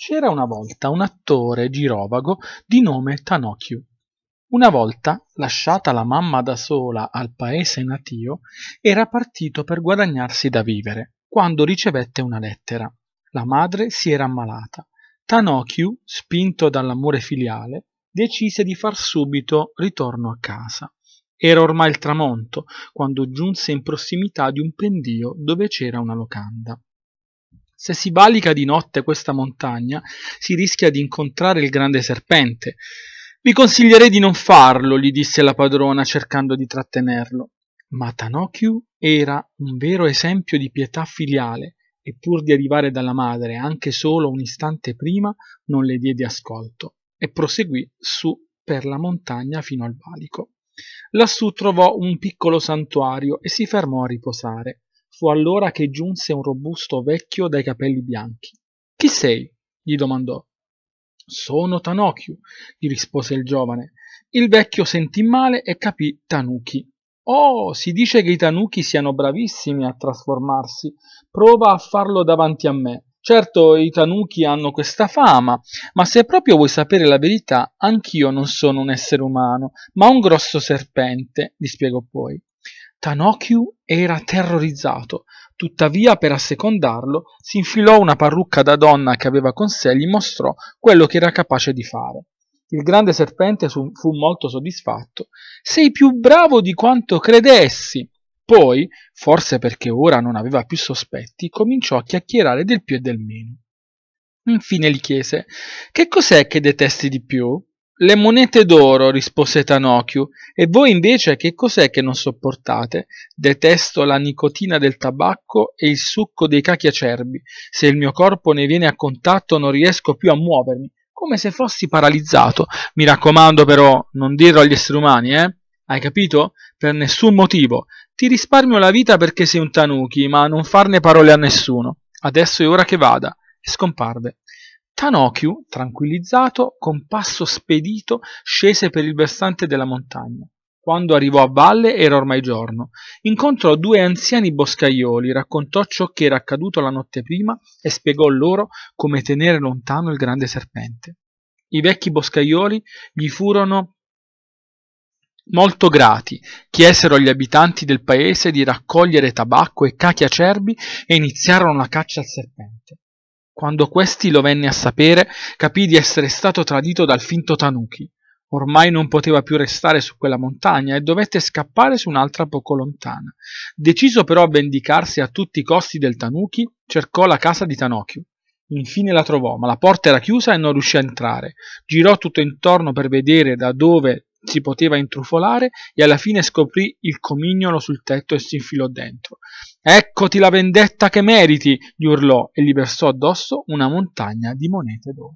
C'era una volta un attore girovago di nome Tanocchio. Una volta, lasciata la mamma da sola al paese natio, era partito per guadagnarsi da vivere, quando ricevette una lettera. La madre si era ammalata. Tanocchio, spinto dall'amore filiale, decise di far subito ritorno a casa. Era ormai il tramonto, quando giunse in prossimità di un pendio dove c'era una locanda. Se si valica di notte questa montagna, si rischia di incontrare il grande serpente. Vi consiglierei di non farlo, gli disse la padrona, cercando di trattenerlo. Ma Tanokyu era un vero esempio di pietà filiale, e pur di arrivare dalla madre anche solo un istante prima, non le diede ascolto, e proseguì su per la montagna fino al valico. Lassù trovò un piccolo santuario e si fermò a riposare. Fu allora che giunse un robusto vecchio dai capelli bianchi. Chi sei? gli domandò. Sono Tanocchio, gli rispose il giovane. Il vecchio sentì male e capì Tanuki. Oh, si dice che i Tanuki siano bravissimi a trasformarsi. Prova a farlo davanti a me. Certo, i Tanuki hanno questa fama, ma se proprio vuoi sapere la verità, anch'io non sono un essere umano, ma un grosso serpente, gli spiegò poi. Tanokyu era terrorizzato, tuttavia per assecondarlo si infilò una parrucca da donna che aveva con sé e gli mostrò quello che era capace di fare. Il grande serpente fu molto soddisfatto. Sei più bravo di quanto credessi. Poi, forse perché ora non aveva più sospetti, cominciò a chiacchierare del più e del meno. Infine gli chiese Che cos'è che detesti di più? Le monete d'oro, rispose Tanocchio, e voi invece che cos'è che non sopportate? Detesto la nicotina del tabacco e il succo dei cachi acerbi. Se il mio corpo ne viene a contatto non riesco più a muovermi, come se fossi paralizzato. Mi raccomando però, non dirlo agli esseri umani, eh? Hai capito? Per nessun motivo. Ti risparmio la vita perché sei un tanuki, ma non farne parole a nessuno. Adesso è ora che vada. E scomparve. Tanokyu, tranquillizzato, con passo spedito scese per il versante della montagna. Quando arrivò a valle era ormai giorno. Incontrò due anziani boscaioli, raccontò ciò che era accaduto la notte prima e spiegò loro come tenere lontano il grande serpente. I vecchi boscaioli gli furono molto grati, chiesero agli abitanti del paese di raccogliere tabacco e cachi acerbi e iniziarono la caccia al serpente. Quando questi lo venne a sapere, capì di essere stato tradito dal finto Tanuki. Ormai non poteva più restare su quella montagna e dovette scappare su un'altra poco lontana. Deciso però a vendicarsi a tutti i costi del Tanuki, cercò la casa di Tanokyu. Infine la trovò, ma la porta era chiusa e non riuscì a entrare. Girò tutto intorno per vedere da dove si poteva intrufolare e alla fine scoprì il comignolo sul tetto e si infilò dentro. Eccoti la vendetta che meriti! gli urlò e gli versò addosso una montagna di monete d'oro.